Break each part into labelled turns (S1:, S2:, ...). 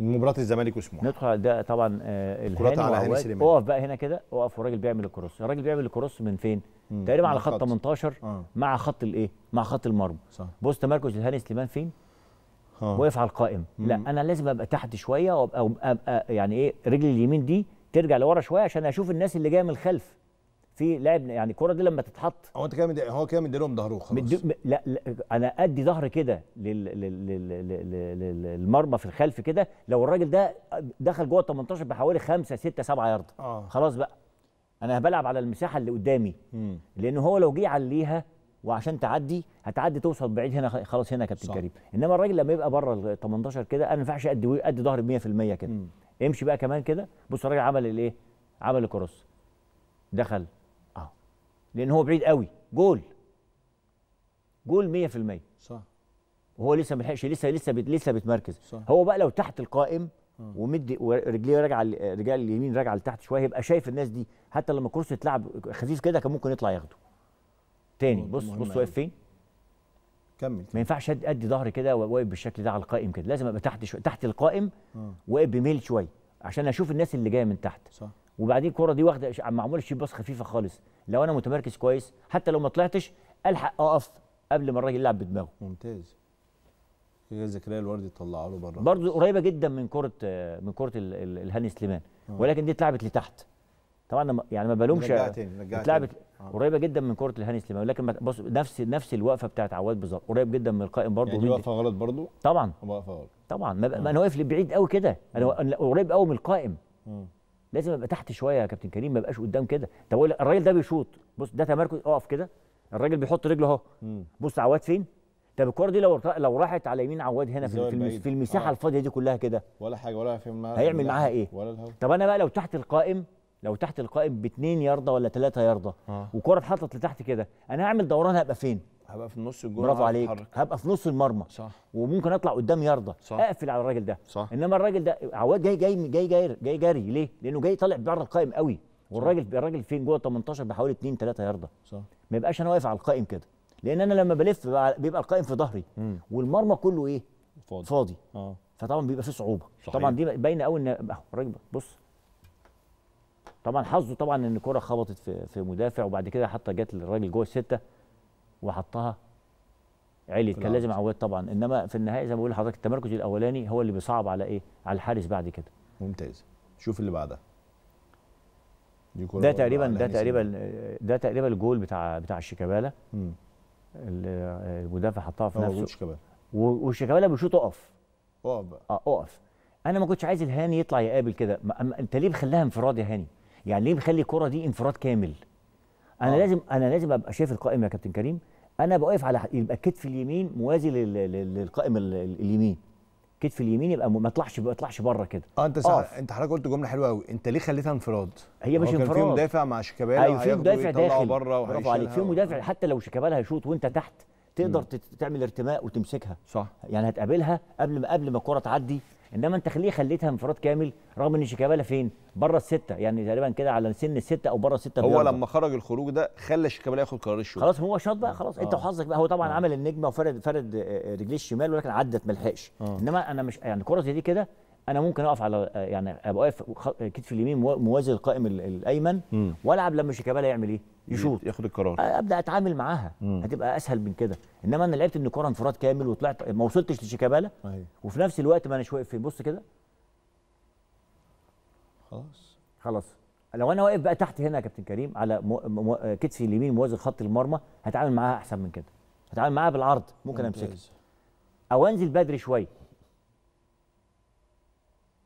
S1: مباراه الزمالك وسموحه ندخل على ده طبعا آه، الكرات على هاني سليمان اقف بقى هنا كده اقف والراجل بيعمل الكروس الراجل بيعمل الكروس من فين تقريبا على خط 18 آه. مع خط الايه مع خط المرمى بص تمركز الهاني سليمان فين آه. واقف على القائم مم. لا انا لازم ابقى تحت شويه وابقى أبقى يعني ايه رجلي اليمين دي ترجع لورا شويه عشان اشوف الناس اللي جايه من الخلف في لاعب يعني الكره دي لما تتحط هو انت كده هو كده مديلهم ظهره خلاص مد... لا, لا انا ادي ظهر كده لل... لل... لل... للمرمى في الخلف كده لو الراجل ده دخل جوه ال 18 بحوالي 5 6 7 يارد آه. خلاص بقى انا بلعب على المساحه اللي قدامي مم. لان هو لو جه عليها وعشان تعدي هتعدي توصل بعيد هنا خلاص هنا يا كابتن كريم انما الراجل لما يبقى بره ال 18 كده انا ما ينفعش ادي ادي ظهري 100% كده امشي بقى كمان كده بص الراجل عمل الايه؟ عمل الكروس دخل لان هو بعيد قوي جول جول 100% صح وهو لسه ما لحقش لسه لسه بت لسه بتمركز صح. هو بقى لو تحت القائم آه. ومدي ورجليه راجعه رجال اليمين راجعه لتحت شويه يبقى شايف الناس دي حتى لما الكرسي يتلعب خفيف كده كان ممكن يطلع ياخده تاني آه، بص بص يعني. واقف فين كمل ما ينفعش ادي ظهري كده واقف بالشكل ده على القائم كده لازم ابقى تحت شويه تحت القائم آه. واقف بميل شويه عشان اشوف الناس اللي جايه من تحت صح وبعدين الكره دي واخده معموله شيب باص خفيفه خالص لو انا متمركز كويس حتى لو ما طلعتش الحق اقف قبل ما الراجل يلعب بدماغه ممتاز هي زكريا الوردي طلعها له بره برضه قريبه جدا من كره من كره الهاني سليمان آه. ولكن دي اتلعبت لتحت طبعا يعني ما بلومش اتلعبت آه. قريبه جدا من كره الهاني سليمان ولكن بص نفس نفس الوقفه بتاعت عواد بالظبط قريب جدا من القائم برضه يعني واقفه غلط برضه طبعا واقفه غلط طبعا ما, آه. انا واقف لبعيد قوي كده انا قريب قوي من القائم لازم ابقى تحت شويه يا كابتن كريم ما بقاش قدام كده طب الراجل ده بيشوط بص ده تمركز اقف كده الراجل بيحط رجله اهو بص عواد فين طب الكوره دي لو لو راحت على يمين عواد هنا في, في المساحه آه. الفاضيه دي كلها كده ولا حاجه ولا في هيعمل معاها ايه ولا طب انا بقى لو تحت القائم لو تحت القائم باتنين يارده ولا ثلاثه يارده آه. وكره اتحطت لتحت كده انا هعمل دوران هبقى فين هبقى في نص الجول برافو عليك حرك. هبقى في نص المرمى صح وممكن اطلع قدام يارده صح. اقفل على الراجل ده صح. انما الراجل ده عواد جاي جاي جاي جاي, جاي جري ليه لانه جاي طالع بره القائم قوي والراجل الراجل فين جوه 18 بحوالي 2 3 يارده صح ما يبقاش انا واقف على القائم كده لان انا لما بلف بيبقى القائم في ظهري والمرمى كله ايه فاضي فاضي آه. فطبعا بيبقى فيه صعوبه صحيح. طبعا دي باينه قوي ان الراجل بص طبعا حظه طبعا ان الكره خبطت في في مدافع وبعد كده حتى جت للراجل جوه السته وحطها علي كان لازم عواد طبعا انما في النهايه زي ما بقول لحضرتك التمركز الاولاني هو اللي بيصعب على ايه على الحارس بعد كده ممتاز شوف اللي بعدها ده تقريبا ده تقريبا ده تقريبا الجول بتاع بتاع الشيكابالا المدافع حطها في اه، نفسه شيكابالا والشيكابالا بيشوط اقف اقف بقى اه اقف انا ما كنتش عايز الهاني يطلع يقابل كده انت ليه مخليها انفراد يا هاني يعني ليه مخلي الكره دي انفراد كامل انا أوه. لازم انا لازم ابقى شايف القائم يا كابتن كريم انا بوقف على يبقى الكتف اليمين موازي للقائم اليمين كتف اليمين يبقى ما يطلعش ما يطلعش بره كده اه انت سع... انت حضرتك قلت جمله حلوه قوي انت ليه خليتها انفراد هي مش انفراد في مدافع مع شيكابالا ايوه في مدافع داخل برافو عليك في مدافع حتى لو شيكابالا هيشوط وانت تحت تقدر م. تعمل ارتماء وتمسكها صح يعني هتقابلها قبل ما قبل ما الكره تعدي انما انت خليه خليتها انفراد كامل رغم ان شيكابالا فين بره السته يعني تقريبا كده على سن السته او بره السته هو بيارضة. لما خرج الخروج ده خلى شيكابالا ياخد قرار الشوط خلاص هو شاط بقى خلاص آه. انت وحظك بقى هو طبعا آه. عمل النجمه وفرد فرد آه، آه، رجليه الشمال ولكن عدت ما لحقش آه. انما انا مش يعني كره زي دي كده انا ممكن اقف على آه، يعني ابقى واقف كتف اليمين موازي القائم الايمن والعب لما شيكابالا يعمل ايه يشوط ياخد القرار ابدا اتعامل معاها مم. هتبقى اسهل من كده انما انا لعبت ان الكوره انفراد كامل وطلعت ما وصلتش لشيكابالا أيوه. وفي نفس الوقت ما انا واقف فين بص كده خلاص خلاص لو انا واقف بقى تحت هنا يا كابتن كريم على مو... مو... كتفي اليمين موازي خط المرمى هتعامل معاها احسن من كده هتعامل معاها بالعرض ممكن امسكها او انزل بدري شويه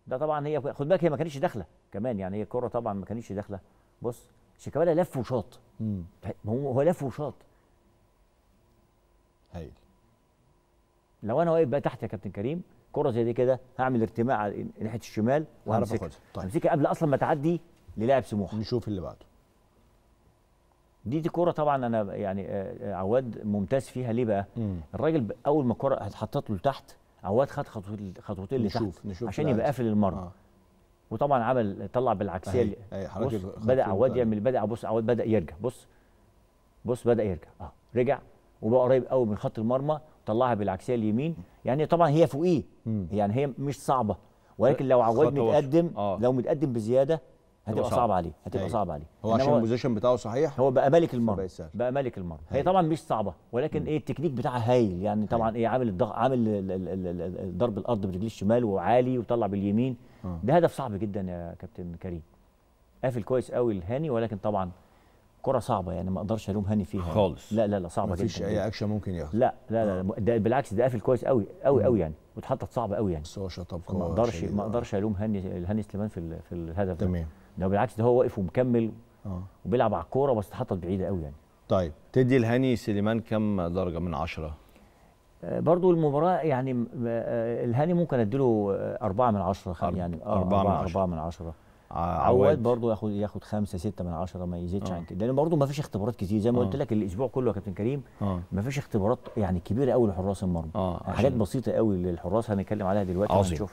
S1: ده طبعا هي خد بالك هي ما كانتش داخله كمان يعني هي الكره طبعا ما كانتش داخله بص شيكابالا لف وشاط هو هو لف وشاط هايل لو انا واقف بقى تحت يا كابتن كريم كره زي دي كده هعمل ارتماء على ناحيه الشمال وهمسكها طيب. همسكها قبل اصلا ما تعدي للاعب سموحه نشوف اللي بعده دي دي كوره طبعا انا يعني آه، آه، عواد ممتاز فيها ليه بقى؟ مم. الراجل اول ما الكوره اتحطت له لتحت عواد خد خطوتين خطوتين لتحت نشوف نشوف عشان يبقى قافل المرمى آه. وطبعا عمل طلع بالعكسيه اللي بدا عواد طيب. يعمل بدا بص عواد بدا يرجع بص بص بدا يرجع اه رجع وبقى قريب قوي من خط المرمى طلعها بالعكسيه اليمين يعني طبعا هي فوقيه يعني هي مش صعبه ولكن لو عواد متقدم آه. لو متقدم بزياده هتبقى صعب عليه هتبقى أيوه. صعب عليه هو عشان البوزيشن بتاعه صحيح هو بقى ملك المرمى بقى ملك المرمى أيوه. هي طبعا مش صعبه ولكن ايه التكنيك بتاعها هايل يعني طبعا أيوه. ايه عامل الضغط عامل ضرب الارض برجليه الشمال وعالي وطلع باليمين آه. ده هدف صعب جدا يا كابتن كريم قافل كويس قوي لهاني ولكن طبعا كره صعبه يعني ما اقدرش الوم هاني فيها خالص لا لا لا صعبه جدا مفيش اي اكشن ممكن ياخد لا لا آه. لا ده بالعكس ده قافل كويس قوي قوي قوي يعني واتحطت صعبه قوي يعني بس هو شطب ما اقدرش ما اقدرش الوم هاني هاني سليمان في في الهدف ده تمام ده بالعكس ده هو واقف ومكمل اه وبيلعب على الكوره بس اتحطت بعيده قوي يعني طيب تدي لهاني سليمان كم درجه من 10 آه، برضو المباراة يعني آه، آه، الهاني ممكن اديله أربعة من عشرة خل يعني أربعة, أربعة, من عشرة, أربعة من عشرة. عواد برضه ياخد ياخد خمسه سته من عشره ما يزيدش عن كده لان برضه ما فيش اختبارات كتير زي ما قلت لك الاسبوع كله يا كابتن كريم ما فيش اختبارات يعني كبيره قوي لحراس المرمى حاجات بسيطه قوي للحراس هنتكلم عليها دلوقتي عظيم